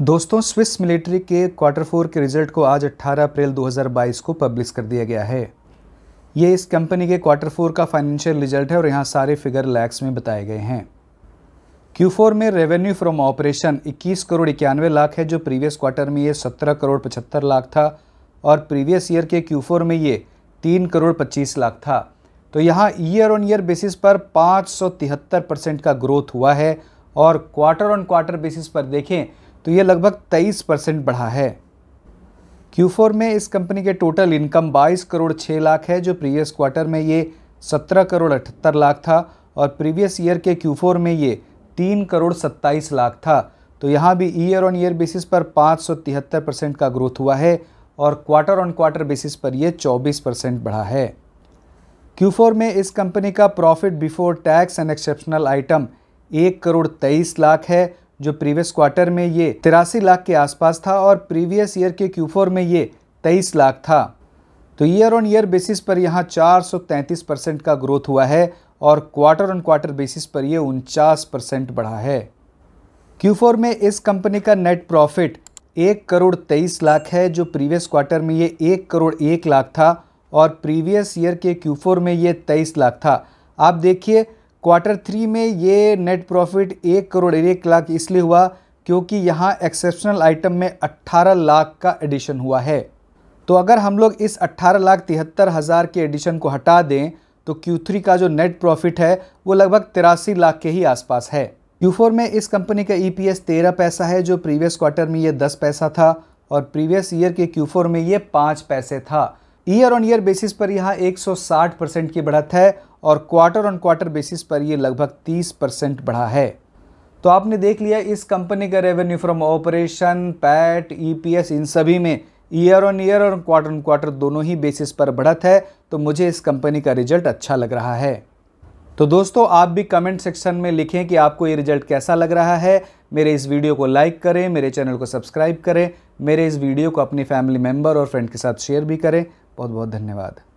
दोस्तों Swiss military के quarter four के रिजल्ट को आज 18 अप्रैल 2022 को पब्लिश कर दिया गया है ये इस कंपनी के क्वार्टर फोर का फाइनेंशियल रिजल्ट है और यहाँ सारे फिगर लैक्स में बताए गए हैं Q4 में रेवेन्यू फ्रॉम ऑपरेशन 21 करोड़ इक्यानवे लाख है जो प्रीवियस क्वार्टर में ये 17 करोड़ पचहत्तर लाख था और प्रीवियस ईयर के Q4 में ये 3 करोड़ 25 लाख था तो यहाँ ईयर ऑन ईयर बेसिस पर पाँच परसेंट का ग्रोथ हुआ है और क्वार्टर ऑन क्वार्टर बेसिस पर देखें तो ये लगभग 23 परसेंट बढ़ा है Q4 में इस कंपनी के टोटल इनकम 22 करोड़ 6 लाख है जो प्रीवियस क्वार्टर में ये 17 करोड़ अठहत्तर लाख था और प्रीवियस ईयर के Q4 में ये 3 करोड़ 27 लाख था तो यहाँ भी ईयर ऑन ईयर बेसिस पर पाँच परसेंट का ग्रोथ हुआ है और क्वार्टर ऑन क्वार्टर बेसिस पर यह चौबीस परसेंट बढ़ा है Q4 में इस कंपनी का profit before tax and exceptional item एक करोड़ तेईस लाख है जो प्रीवियस क्वार्टर में ये तिरासी लाख के आसपास था और प्रीवियस ईयर के क्यू में ये तेईस लाख था तो ईयर ऑन ईयर बेसिस पर यहाँ 433 परसेंट का ग्रोथ हुआ है और क्वार्टर ऑन क्वार्टर बेसिस पर यह उनचास परसेंट बढ़ा है फोर में इस कंपनी का नेट प्रॉफिट एक करोड़ तेईस लाख है जो प्रीवियस क्वार्टर में ये एक करोड़ एक लाख था और प्रीवियस ईयर के फोर में ये तेईस लाख था आप देखिए क्वार्टर थ्री में ये नेट प्रॉफिट एक करोड़ एक लाख इसलिए हुआ क्योंकि यहाँ एक्सेप्शनल आइटम में 18 लाख का एडिशन हुआ है तो अगर हम लोग इस अट्ठारह लाख तिहत्तर हज़ार के एडिशन को हटा दें तो Q3 का जो नेट प्रॉफिट है वो लगभग तिरासी लाख के ही आसपास है Q4 में इस कंपनी का ई e पी तेरह पैसा है जो प्रीवियस क्वार्टर में ये दस पैसा था और प्रीवियस ईयर के Q4 में ये पाँच पैसे था ईयर ऑन ईयर बेसिस पर यहाँ 160 परसेंट की बढ़त है और क्वार्टर ऑन क्वार्टर बेसिस पर ये लगभग 30 परसेंट बढ़ा है तो आपने देख लिया इस कंपनी का revenue from operation PAT EPS इन सभी में ईयर ऑन ईयर और क्वार्टर ऑन क्वार्टर दोनों ही बेसिस पर बढ़त है तो मुझे इस कंपनी का रिजल्ट अच्छा लग रहा है तो दोस्तों आप भी कमेंट सेक्शन में लिखें कि आपको ये रिजल्ट कैसा लग रहा है मेरे इस वीडियो को लाइक करें मेरे चैनल को सब्सक्राइब करें मेरे इस वीडियो को अपनी फैमिली मेम्बर और फ्रेंड के साथ शेयर भी करें बहुत बहुत धन्यवाद